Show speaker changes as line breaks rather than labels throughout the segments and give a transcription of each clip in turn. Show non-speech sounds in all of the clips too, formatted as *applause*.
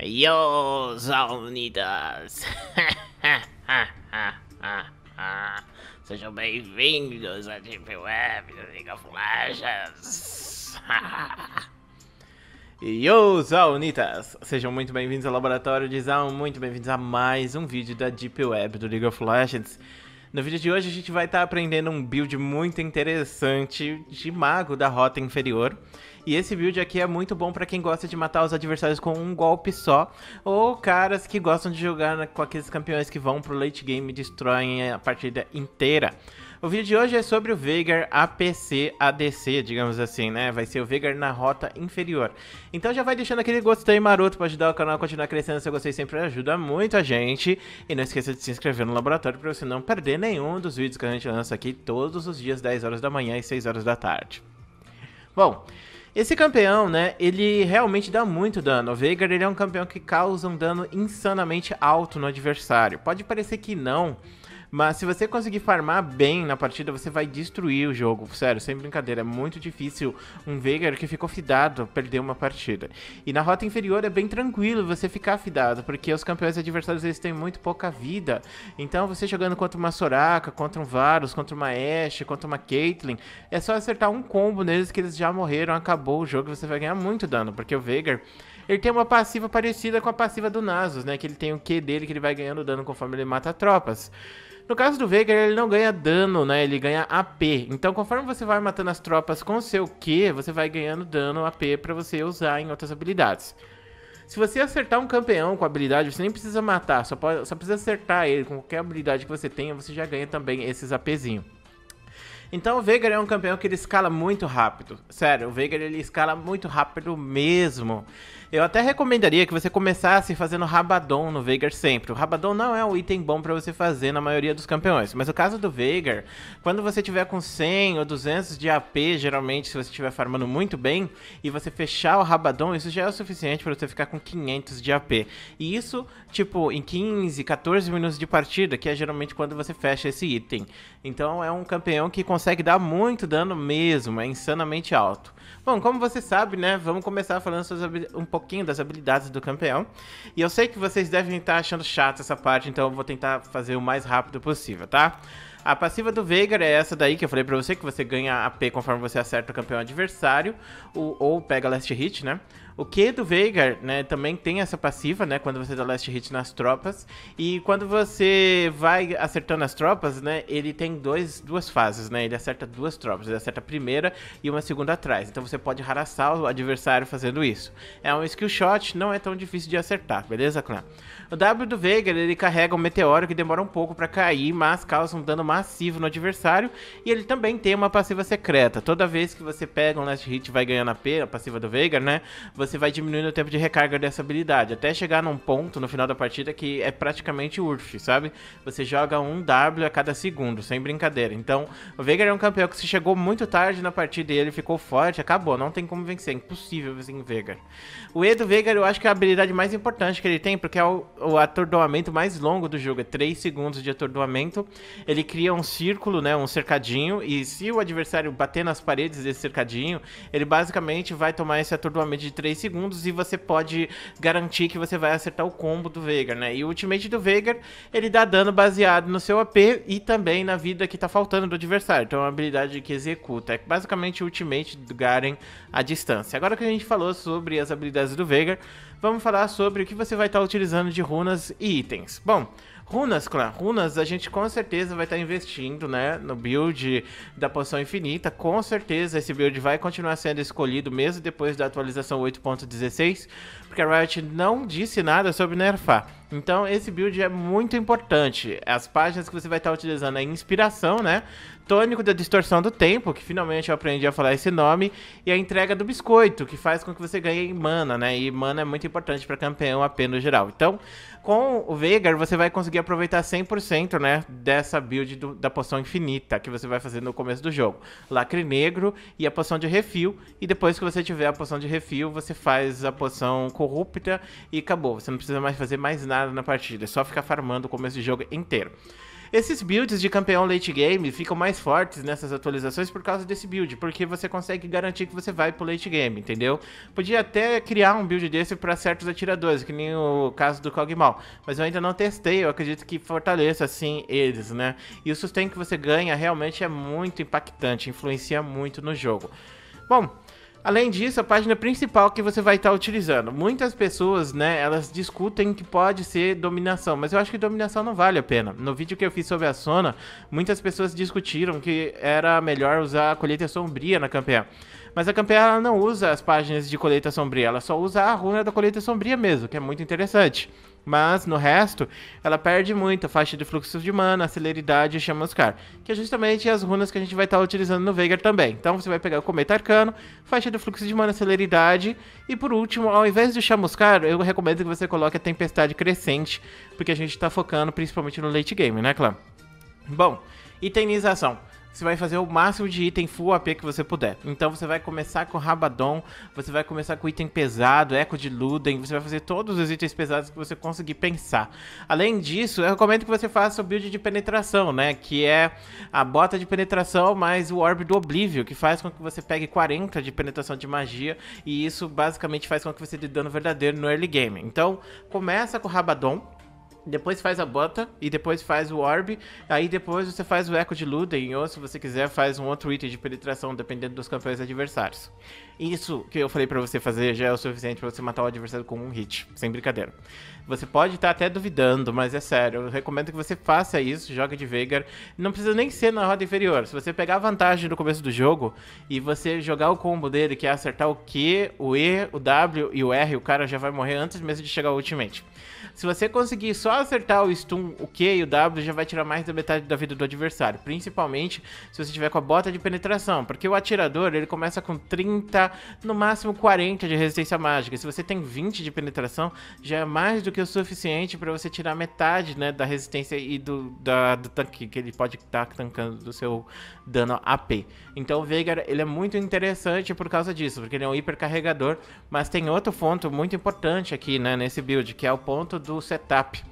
Yo, Salmonitas! *laughs* Sejam bem-vindos à Deep Web do Liga Flash! Yo, Zaunitas! *laughs* Sejam muito bem-vindos ao Laboratório de Zaun, muito bem-vindos a mais um vídeo da Deep Web do League of Legends. No vídeo de hoje a gente vai estar tá aprendendo um build muito interessante de mago da rota inferior. E esse build aqui é muito bom para quem gosta de matar os adversários com um golpe só, ou caras que gostam de jogar com aqueles campeões que vão pro late game e destroem a partida inteira. O vídeo de hoje é sobre o Veigar APC ADC, digamos assim, né? Vai ser o Veigar na rota inferior. Então já vai deixando aquele gostei maroto para ajudar o canal a continuar crescendo. Seu gostei sempre ajuda muito a gente. E não esqueça de se inscrever no laboratório para você não perder nenhum dos vídeos que a gente lança aqui todos os dias, 10 horas da manhã e 6 horas da tarde. Bom, esse campeão, né, ele realmente dá muito dano. O Veigar, ele é um campeão que causa um dano insanamente alto no adversário. Pode parecer que não, mas se você conseguir farmar bem na partida, você vai destruir o jogo. Sério, sem brincadeira. É muito difícil um Veigar que ficou fidado perder uma partida. E na rota inferior é bem tranquilo você ficar fidado, porque os campeões adversários eles têm muito pouca vida. Então você jogando contra uma Soraka, contra um Varus, contra uma Ashe, contra uma Caitlyn, é só acertar um combo neles que eles já morreram, acabou o jogo, você vai ganhar muito dano, porque o Veigar ele tem uma passiva parecida com a passiva do Nasus, né? Que ele tem o Q dele que ele vai ganhando dano conforme ele mata tropas. No caso do Veigar, ele não ganha dano, né? Ele ganha AP. Então, conforme você vai matando as tropas com seu Q, você vai ganhando dano AP para você usar em outras habilidades. Se você acertar um campeão com habilidade, você nem precisa matar, só, pode, só precisa acertar ele. Com qualquer habilidade que você tenha, você já ganha também esses APzinho. Então o Veigar é um campeão que ele escala muito rápido. Sério, o Veigar ele escala muito rápido mesmo. Eu até recomendaria que você começasse fazendo Rabadon no Veigar sempre. O Rabadon não é um item bom para você fazer na maioria dos campeões, mas o caso do Veigar, quando você tiver com 100 ou 200 de AP, geralmente se você estiver farmando muito bem, e você fechar o Rabadon, isso já é o suficiente para você ficar com 500 de AP. E isso, tipo, em 15, 14 minutos de partida, que é geralmente quando você fecha esse item. Então é um campeão que consegue dar muito dano mesmo, é insanamente alto. Bom, como você sabe, né, vamos começar falando um pouco pouquinho das habilidades do campeão. E eu sei que vocês devem estar achando chato essa parte, então eu vou tentar fazer o mais rápido possível, tá? A passiva do Veigar é essa daí que eu falei pra você, que você ganha AP conforme você acerta o campeão adversário, ou, ou pega last hit, né? O Q do Veigar, né, também tem essa passiva, né, quando você dá last hit nas tropas. E quando você vai acertando as tropas, né, ele tem dois, duas fases, né, ele acerta duas tropas, ele acerta a primeira e uma segunda atrás. Então você pode harassar o adversário fazendo isso. É um skill shot, não é tão difícil de acertar, beleza, clã? O W do Veigar, ele carrega um meteoro que demora um pouco para cair, mas causa um dano massivo no adversário. E ele também tem uma passiva secreta. Toda vez que você pega um last hit vai ganhando a P, a passiva do Veigar, né, você você vai diminuindo o tempo de recarga dessa habilidade, até chegar num ponto no final da partida que é praticamente URF, sabe? Você joga um W a cada segundo, sem brincadeira. Então, o Veigar é um campeão que se chegou muito tarde na partida e ele ficou forte, acabou, não tem como vencer, é impossível vencer Vega. Veigar. O E do Veigar eu acho que é a habilidade mais importante que ele tem, porque é o, o atordoamento mais longo do jogo, é 3 segundos de atordoamento. Ele cria um círculo, né, um cercadinho, e se o adversário bater nas paredes desse cercadinho, ele basicamente vai tomar esse atordoamento de 3 segundos e você pode garantir que você vai acertar o combo do Veigar, né? E o ultimate do Veigar, ele dá dano baseado no seu AP e também na vida que tá faltando do adversário. Então é uma habilidade que executa. É basicamente o ultimate do Garen à distância. Agora que a gente falou sobre as habilidades do Veigar, vamos falar sobre o que você vai estar tá utilizando de runas e itens. Bom, Runas, claro. Runas a gente com certeza vai estar investindo, né? No build da poção infinita. Com certeza esse build vai continuar sendo escolhido mesmo depois da atualização 8.16. Porque a Riot não disse nada sobre nerfar. Então esse build é muito importante. As páginas que você vai estar utilizando é inspiração, né? Tônico da distorção do tempo, que finalmente eu aprendi a falar esse nome, e a entrega do biscoito, que faz com que você ganhe mana, né? E mana é muito importante para campeão apenas no geral. Então, com o Veigar você vai conseguir aproveitar 100%, né, dessa build do, da poção infinita que você vai fazer no começo do jogo. Lacre negro e a poção de refil, e depois que você tiver a poção de refil, você faz a poção corrupta e acabou. Você não precisa mais fazer mais nada nada na partida, é só ficar farmando o começo de jogo inteiro. Esses builds de campeão late game ficam mais fortes nessas atualizações por causa desse build, porque você consegue garantir que você vai pro late game, entendeu? Podia até criar um build desse para certos atiradores, que nem o caso do Kog'Maw, mas eu ainda não testei, eu acredito que fortaleça assim eles, né? E o sustento que você ganha realmente é muito impactante, influencia muito no jogo. Bom, Além disso, a página principal que você vai estar utilizando. Muitas pessoas, né, elas discutem que pode ser dominação, mas eu acho que dominação não vale a pena. No vídeo que eu fiz sobre a Sona, muitas pessoas discutiram que era melhor usar a colheita sombria na campeã. Mas a campeã não usa as páginas de colheita sombria, ela só usa a runa da colheita sombria mesmo, que é muito interessante. Mas no resto, ela perde muito a faixa de fluxo de mana, a celeridade e chamuscar, que é justamente as runas que a gente vai estar utilizando no Veigar também. Então você vai pegar o Cometa Arcano, faixa de fluxo de mana, celeridade e por último, ao invés de chamuscar, eu recomendo que você coloque a Tempestade Crescente, porque a gente está focando principalmente no late game, né, clã? Bom, itemização você vai fazer o máximo de item full AP que você puder. Então você vai começar com Rabadon, você vai começar com item pesado, Eco de Luden, você vai fazer todos os itens pesados que você conseguir pensar. Além disso, eu recomendo que você faça o build de penetração, né? Que é a bota de penetração mais o Orb do Oblivio que faz com que você pegue 40 de penetração de magia, e isso basicamente faz com que você dê dano verdadeiro no early game. Então, começa com Rabadon, depois faz a bota e depois faz o orb, aí depois você faz o eco de Luden, ou se você quiser faz um outro item de penetração, dependendo dos campeões adversários. Isso que eu falei para você fazer já é o suficiente para você matar o adversário com um hit, sem brincadeira. Você pode estar tá até duvidando, mas é sério, eu recomendo que você faça isso, joga de Veigar. Não precisa nem ser na roda inferior. Se você pegar a vantagem no começo do jogo e você jogar o combo dele, que é acertar o Q, o E, o W e o R, o cara já vai morrer antes mesmo de chegar ao ultimate. Se você conseguir só acertar o stun, o Q e o W, já vai tirar mais da metade da vida do adversário. Principalmente se você tiver com a bota de penetração, porque o atirador ele começa com 30 no máximo 40 de resistência mágica. Se você tem 20 de penetração, já é mais do que o suficiente para você tirar metade né, da resistência e do, da, do tanque que ele pode estar tá tancando do seu dano AP. Então o Veigar ele é muito interessante por causa disso, porque ele é um hipercarregador, mas tem outro ponto muito importante aqui né, nesse build, que é o ponto do setup.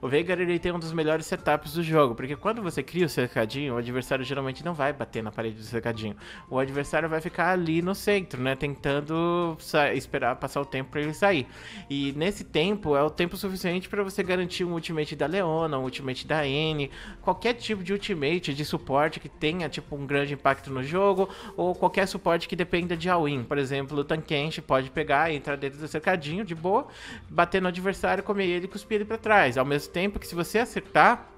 O Veigar ele tem um dos melhores setups do jogo, porque quando você cria o cercadinho, o adversário geralmente não vai bater na parede do cercadinho. O adversário vai ficar ali no centro, né? Tentando esperar passar o tempo para ele sair. E nesse tempo é o tempo suficiente para você garantir um ultimate da Leona, um ultimate da N, qualquer tipo de ultimate de suporte que tenha tipo um grande impacto no jogo ou qualquer suporte que dependa de all-in. Por exemplo, o Tankenshi pode pegar, e entrar dentro do cercadinho de boa, bater no adversário, comer ele e cuspir ele para trás. Ao mesmo tempo que se você acertar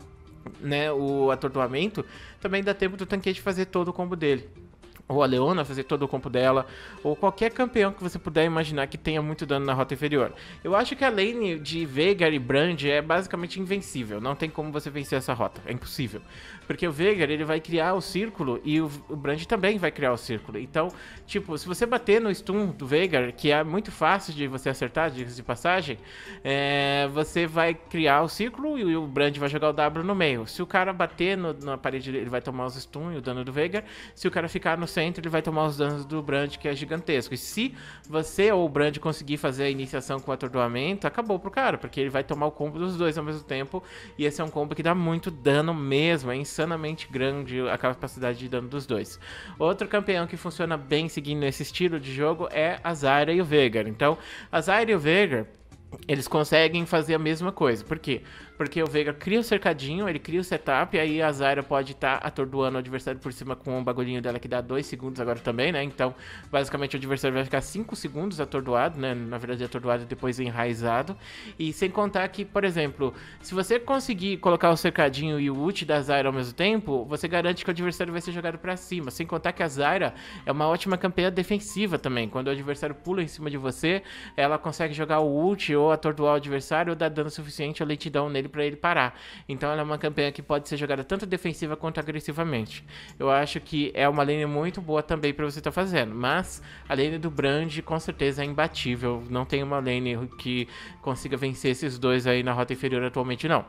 né, o atordoamento, também dá tempo do tanque de fazer todo o combo dele ou a Leona fazer todo o compo dela, ou qualquer campeão que você puder imaginar que tenha muito dano na rota inferior. Eu acho que a lane de Veigar e Brand é basicamente invencível, não tem como você vencer essa rota, é impossível. Porque o Veigar, ele vai criar o círculo e o Brand também vai criar o círculo. Então, tipo, se você bater no stun do Veigar, que é muito fácil de você acertar, de passagem, é, você vai criar o círculo e o Brand vai jogar o W no meio. Se o cara bater no, na parede, ele vai tomar os stun e o dano do Veigar. Se o cara ficar no 100%, ele vai tomar os danos do Brand, que é gigantesco. E se você ou o Brand conseguir fazer a iniciação com o atordoamento, acabou pro cara, porque ele vai tomar o combo dos dois ao mesmo tempo. E esse é um combo que dá muito dano mesmo, é insanamente grande a capacidade de dano dos dois. Outro campeão que funciona bem seguindo esse estilo de jogo é a Zyra e o Veigar. Então, a Zyra e o Veigar, eles conseguem fazer a mesma coisa, porque quê? Porque o Veigar cria o cercadinho, ele cria o setup, aí a Zyra pode estar tá atordoando o adversário por cima com um bagulhinho dela que dá 2 segundos agora também, né? Então, basicamente, o adversário vai ficar 5 segundos atordoado, né? Na verdade, atordoado e depois enraizado. E sem contar que, por exemplo, se você conseguir colocar o cercadinho e o ult da Zyra ao mesmo tempo, você garante que o adversário vai ser jogado para cima. Sem contar que a Zyra é uma ótima campeã defensiva também. Quando o adversário pula em cima de você, ela consegue jogar o ult ou atordoar o adversário ou dar dano suficiente ou lentidão nele dele para ele parar. Então ela é uma campanha que pode ser jogada tanto defensiva quanto agressivamente. Eu acho que é uma lane muito boa também para você estar tá fazendo, mas a lane do Brand com certeza é imbatível. Não tem uma lane que consiga vencer esses dois aí na rota inferior atualmente não.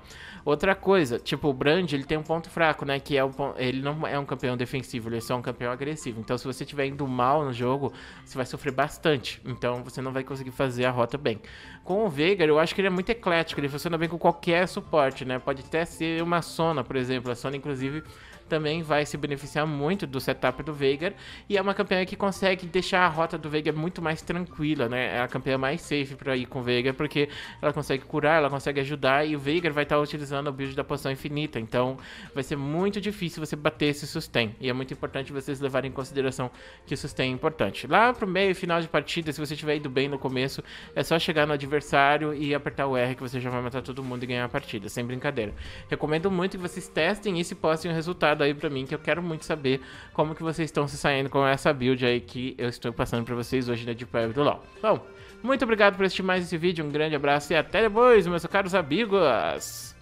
Outra coisa, tipo o Brand, ele tem um ponto fraco, né, que é um, ele não é um campeão defensivo, ele é só um campeão agressivo. Então se você estiver indo mal no jogo, você vai sofrer bastante. Então você não vai conseguir fazer a rota bem. Com o Veigar, eu acho que ele é muito eclético, ele funciona bem com qualquer suporte, né? Pode até ser uma Sona, por exemplo. A Sona, inclusive, também vai se beneficiar muito do setup do Veigar. E é uma campeã que consegue deixar a rota do Veigar muito mais tranquila, né? É a campeã mais safe para ir com o Veigar, porque ela consegue curar, ela consegue ajudar e o Veigar vai estar tá utilizando o build da poção infinita. Então vai ser muito difícil você bater esse sustain. E é muito importante vocês levarem em consideração que o sustain é importante. Lá pro meio final de partida, se você tiver ido bem no começo, é só chegar no adversário e apertar o R que você já vai matar todo mundo e ganhar a partida, sem brincadeira. Recomendo muito que vocês testem isso e postem o resultado aí para mim que eu quero muito saber como que vocês estão se saindo com essa build aí que eu estou passando para vocês hoje na Deep Web do LoL. Bom, muito obrigado por assistir mais esse vídeo, um grande abraço e até depois, meus caros amigos!